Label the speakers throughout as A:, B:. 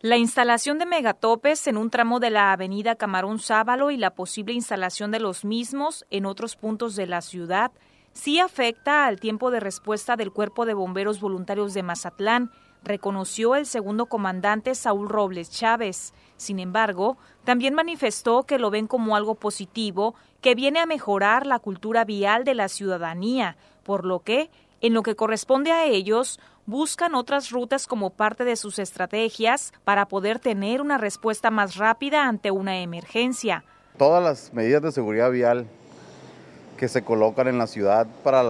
A: La instalación de megatopes en un tramo de la avenida Camarón Sábalo y la posible instalación de los mismos en otros puntos de la ciudad sí afecta al tiempo de respuesta del Cuerpo de Bomberos Voluntarios de Mazatlán, reconoció el segundo comandante Saúl Robles Chávez. Sin embargo, también manifestó que lo ven como algo positivo que viene a mejorar la cultura vial de la ciudadanía, por lo que en lo que corresponde a ellos, buscan otras rutas como parte de sus estrategias para poder tener una respuesta más rápida ante una emergencia.
B: Todas las medidas de seguridad vial que se colocan en la ciudad para,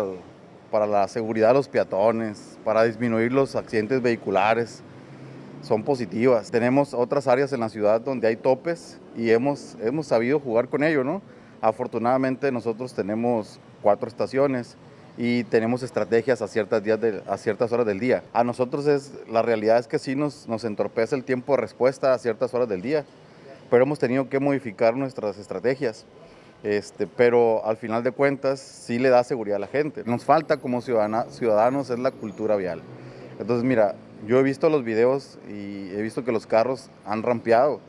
B: la seguridad de los peatones, para disminuir los accidentes vehiculares, son positivas. Tenemos otras áreas en la ciudad donde hay topes y hemos, hemos sabido jugar con ello, ¿no? Afortunadamente nosotros tenemos cuatro estaciones y tenemos estrategias a ciertas, días a ciertas horas del día. A nosotros es, la realidad es que sí nos, nos entorpece el tiempo de respuesta a ciertas horas del día, pero hemos tenido que modificar nuestras estrategias. Este, pero al final de cuentas sí le da seguridad a la gente. Nos falta como ciudadanos es la cultura vial. Entonces mira, yo he visto los videos y he visto que los carros han rampeado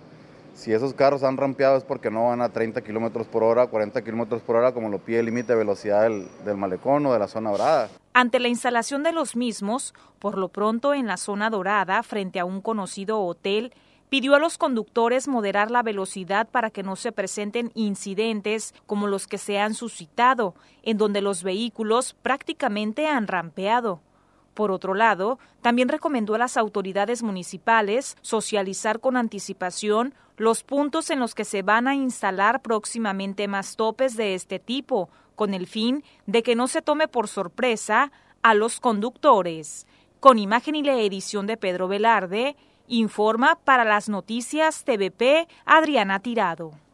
B: si esos carros han rampeado es porque no van a 30 kilómetros por hora, 40 kilómetros por hora, como lo pide el límite de velocidad del, del malecón o de la zona dorada.
A: Ante la instalación de los mismos, por lo pronto en la zona dorada, frente a un conocido hotel, pidió a los conductores moderar la velocidad para que no se presenten incidentes como los que se han suscitado, en donde los vehículos prácticamente han rampeado. Por otro lado, también recomendó a las autoridades municipales socializar con anticipación los puntos en los que se van a instalar próximamente más topes de este tipo, con el fin de que no se tome por sorpresa a los conductores. Con imagen y la edición de Pedro Velarde, informa para las noticias TVP Adriana Tirado.